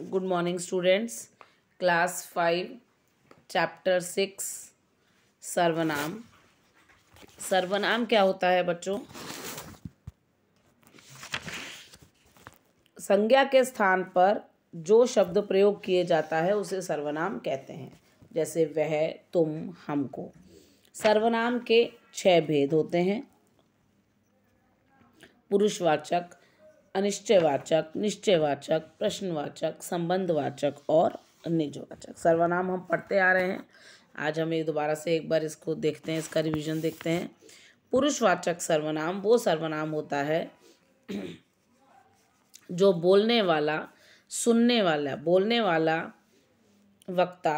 good morning students class five chapter six सर्वनाम सर्वनाम क्या होता है बच्चों संज्ञा के स्थान पर जो शब्द प्रयोग किए जाता है उसे सर्वनाम कहते हैं जैसे वह तुम हमको सर्वनाम के छह भेद होते हैं पुरुषवाचक अनिश्चयवाचक निश्चयवाचक प्रश्नवाचक संबंधवाचक और निजवाचक सर्वनाम हम पढ़ते आ रहे हैं आज हम एक दोबारा से एक बार इसको देखते हैं इसका रिवीजन देखते हैं पुरुषवाचक सर्वनाम वो सर्वनाम होता है जो बोलने वाला सुनने वाला बोलने वाला वक्ता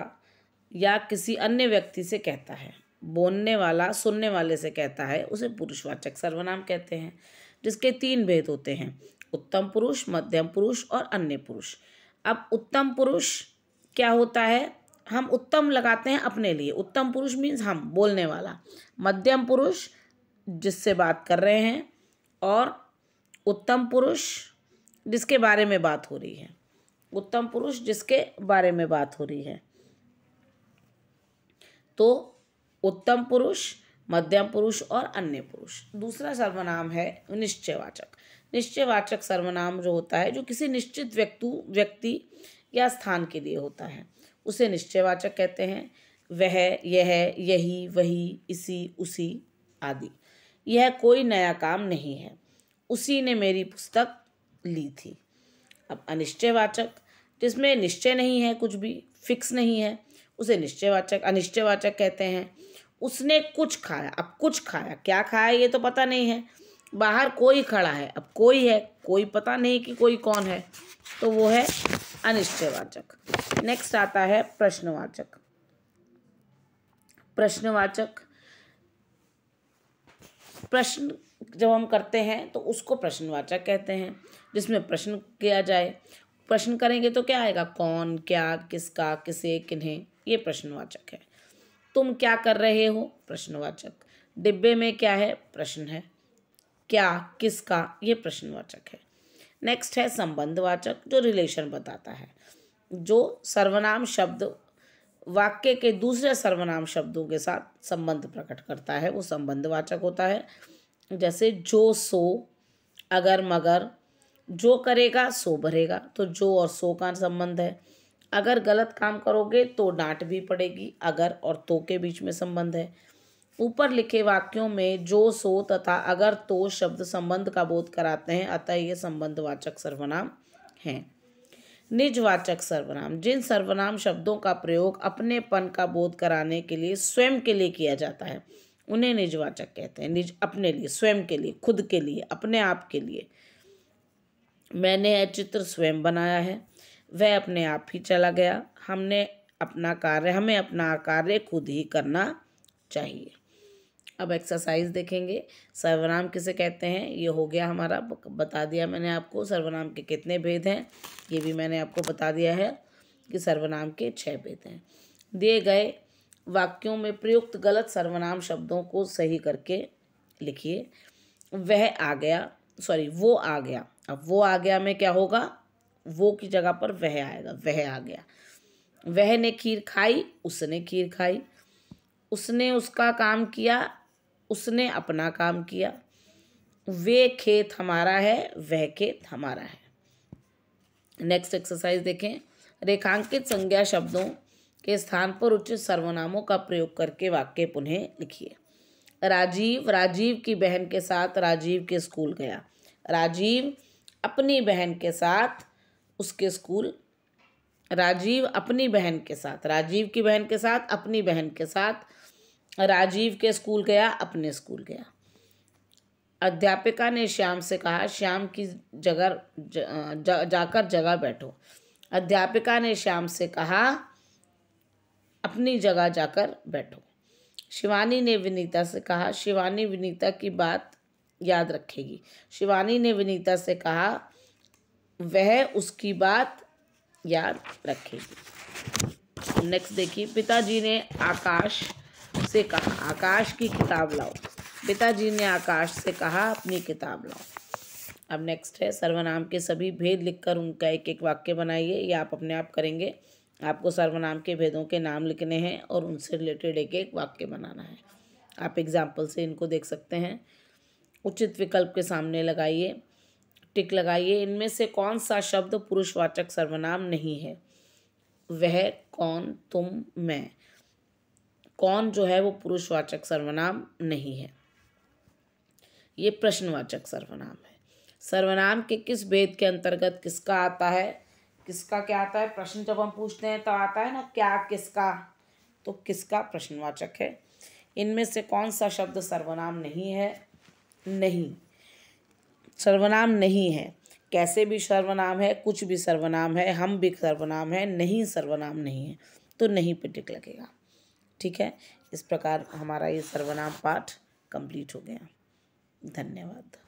या किसी अन्य व्यक्ति से कहता है बोलने वाला सुनने वाले से कहता है उसे पुरुषवाचक सर्वनाम कहते हैं जिसके तीन भेद होते हैं उत्तम पुरुष मध्यम पुरुष और अन्य पुरुष अब उत्तम पुरुष क्या होता है हम उत्तम लगाते हैं अपने लिए उत्तम पुरुष मीन्स हम बोलने वाला मध्यम पुरुष जिससे बात कर रहे हैं और उत्तम पुरुष जिसके बारे में बात हो रही है उत्तम पुरुष जिसके बारे में बात हो रही है तो उत्तम पुरुष मध्यम पुरुष और अन्य पुरुष दूसरा सर्वनाम है निश्चयवाचक निश्चयवाचक सर्वनाम जो होता है जो किसी निश्चित व्यक्तु व्यक्ति या स्थान के लिए होता है उसे निश्चयवाचक कहते हैं वह यह यही वही इसी उसी आदि यह कोई नया काम नहीं है उसी ने मेरी पुस्तक ली थी अब अनिश्चयवाचक जिसमें निश्चय नहीं है कुछ भी फिक्स नहीं है उसे निश्चयवाचक अनिश्चयवाचक कहते हैं उसने कुछ खाया अब कुछ खाया क्या खाया ये तो पता नहीं है बाहर कोई खड़ा है अब कोई है कोई पता नहीं कि कोई कौन है तो वो है अनिश्चयवाचक नेक्स्ट आता है प्रश्नवाचक प्रश्नवाचक प्रश्न जब हम करते हैं तो उसको प्रश्नवाचक कहते हैं जिसमें प्रश्न किया जाए प्रश्न करेंगे तो क्या आएगा कौन क्या किसका किसे किन्हें ये प्रश्नवाचक है तुम क्या कर रहे हो प्रश्नवाचक डिब्बे में क्या है प्रश्न है क्या किसका ये प्रश्नवाचक है नेक्स्ट है संबंधवाचक जो रिलेशन बताता है जो सर्वनाम शब्द वाक्य के दूसरे सर्वनाम शब्दों के साथ संबंध प्रकट करता है वो संबंधवाचक होता है जैसे जो सो अगर मगर जो करेगा सो भरेगा तो जो और सो का संबंध है अगर गलत काम करोगे तो डांट भी पड़ेगी अगर और तो के बीच में संबंध है ऊपर लिखे वाक्यों में जो सो तथा अगर तो शब्द संबंध का बोध कराते हैं अतः ये संबंधवाचक सर्वनाम हैं निजवाचक सर्वनाम जिन सर्वनाम शब्दों का प्रयोग अपनेपन का बोध कराने के लिए स्वयं के लिए किया जाता है उन्हें निजवाचक कहते हैं निज अपने लिए स्वयं के लिए खुद के लिए अपने आप के लिए मैंने यह चित्र स्वयं बनाया है वह अपने आप ही चला गया हमने अपना कार्य हमें अपना कार्य खुद ही करना चाहिए अब एक्सरसाइज देखेंगे सर्वनाम किसे कहते हैं ये हो गया हमारा बता दिया मैंने आपको सर्वनाम के कितने भेद हैं ये भी मैंने आपको बता दिया है कि सर्वनाम के छः भेद हैं दिए गए वाक्यों में प्रयुक्त गलत सर्वनाम शब्दों को सही करके लिखिए वह आ गया सॉरी वो आ गया अब वो आ गया में क्या होगा वो की जगह पर वह आएगा वह आ गया वह ने खीर खाई उसने खीर खाई उसने उसका काम किया उसने अपना काम किया वे खेत हमारा है वह खेत हमारा है नेक्स्ट एक्सरसाइज देखें रेखांकित संज्ञा शब्दों के स्थान पर उचित सर्वनामों का प्रयोग करके वाक्य पुनः लिखिए राजीव राजीव की बहन के साथ राजीव के स्कूल गया राजीव अपनी बहन के साथ उसके स्कूल राजीव अपनी बहन के साथ राजीव की बहन के साथ अपनी बहन के साथ राजीव के स्कूल गया अपने स्कूल गया अध्यापिका ने श्याम से कहा श्याम की जगह जा, जा, जाकर जगह बैठो अध्यापिका ने श्याम से कहा अपनी जगह जाकर बैठो शिवानी ने विनीता से कहा शिवानी विनीता की बात याद रखेगी शिवानी ने विनीता से कहा वह उसकी बात याद रखेगी नेक्स्ट देखिए पिताजी ने आकाश से कहा आकाश की किताब लाओ पिताजी ने आकाश से कहा अपनी किताब लाओ अब नेक्स्ट है सर्वनाम के सभी भेद लिखकर उनका एक एक वाक्य बनाइए या आप अपने आप करेंगे आपको सर्वनाम के भेदों के नाम लिखने हैं और उनसे रिलेटेड एक एक वाक्य बनाना है आप एग्जाम्पल से इनको देख सकते हैं उचित विकल्प के सामने लगाइए टिक लगाइए इनमें से कौन सा शब्द पुरुषवाचक सर्वनाम नहीं है वह कौन तुम मैं कौन जो है वो पुरुषवाचक सर्वनाम नहीं है ये प्रश्नवाचक सर्वनाम है सर्वनाम के किस भेद के अंतर्गत किसका आता है किसका क्या आता है प्रश्न जब हम पूछते हैं तो आता है ना क्या किसका तो किसका प्रश्नवाचक है इनमें से कौन सा शब्द सर्वनाम नहीं है नहीं सर्वनाम नहीं है कैसे भी सर्वनाम है कुछ भी सर्वनाम है हम भी सर्वनाम है नहीं सर्वनाम नहीं है तो नहीं पे टिक लगेगा ठीक है इस प्रकार हमारा ये सर्वनाम पाठ कंप्लीट हो गया धन्यवाद